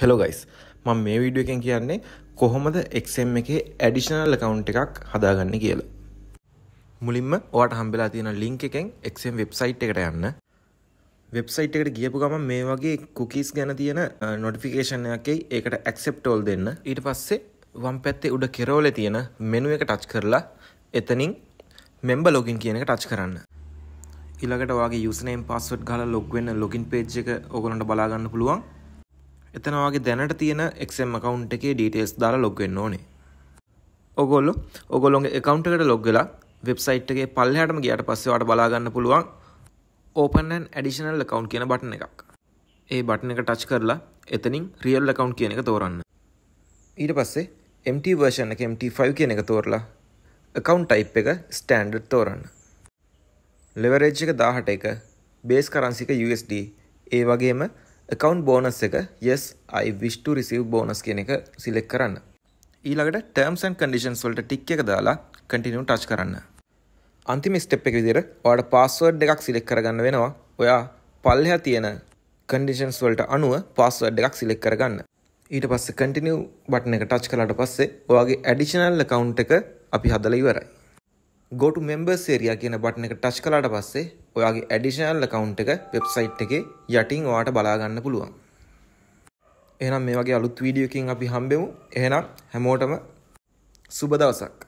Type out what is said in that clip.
Hello guys මම මේ video එකෙන් කියන්නේ කොහොමද එක්ම් එකේ ඇඩිෂනල් කවුන්් එකක් හදාගන්න කියලා මුලින්ම ඔට හම්බෙලා තියෙන ලිංක එකෙන් එක්ම් වෙබ්සයිට් එකට යන්න වෙබ්සයිට් එකට ගියපු ගම මේ වගේ කුකිස් ගැන තියෙන නොටිෆිකේෂන් එකයි ඒකට ඇක්සෙප්ටෝල් දෙන්න ඊට පස්සේ වම් පැත්තේ උඩ කෙරෝල තියෙන මෙනුව එක ටච් කරලා එතනින් මෙම්බ ලොගින් කියන එක ටච් කරන්න ඉලකට වගේ යුසනයෙන් පස්සුවට් ගල ලොග්වෙන්න ලොගින් පේජ් එක ඕගලන්ට බලාගන්න පුළුවන් එතනවාගේ දැනට තියෙන එක්ම් කවන්් එකේ ඩීටේස් දාලා ලොග්වෙන්න ඕනේ ඔගොල්ලු ඔගොලොන්ගේ එකකවන්ටකට ලොග්ගලා වෙබ්සයිට් එකගේ පල්ලහටම ගියට පස්සවට බලාගන්න පුළුවන් ඕපන්න් ඇඩිෂනල් කවන්් කියන බටන එකක් ඒ බටන එක ටච් කරලා එතනින් රියල් කවන්් කියන එක තෝරන්න ඊට පස්සේ MT වර්ෂන් එක MT5 කියන එක තෝරලා කවන්් ටයි් එක ස්ටෑන්ඩඩ් තෝරන්න ලෙවරේජ් එක දාහට එක බේස් කරන්සික USD ඒ වගේම account bonus එක yes i wish to receive bonus කියන එක select කරන්න. ඊළඟට terms and conditions වලට tick එක දාලා continue touch කරන්න. අන්තිම step එක විදිහට ඔයාලට password එකක් select කරගන්න වෙනවා. ඔයා පල්ලෙහා තියෙන conditions වලට අනුව password එකක් select කරගන්න. ඊට පස්සේ continue button එක touch කළාට පස්සේ ඔයාගේ additional account එක අපි හදලා ඉවරයි. ගොටු මෙම්බර්ස් ේරිය කියන බටන එක ටච් කලාට පස්සේ ඔයාගේ ඇඩිෂනල් කවුන්් එක වෙබ්සයිට් එකේ යටින් වාට බලාගන්න පුළුවන් එහනම් මේ වගේ අලුත් වීඩියෝකින් අපි හම්බෙමු එහෙනම් හැමෝටම සුබදවසක්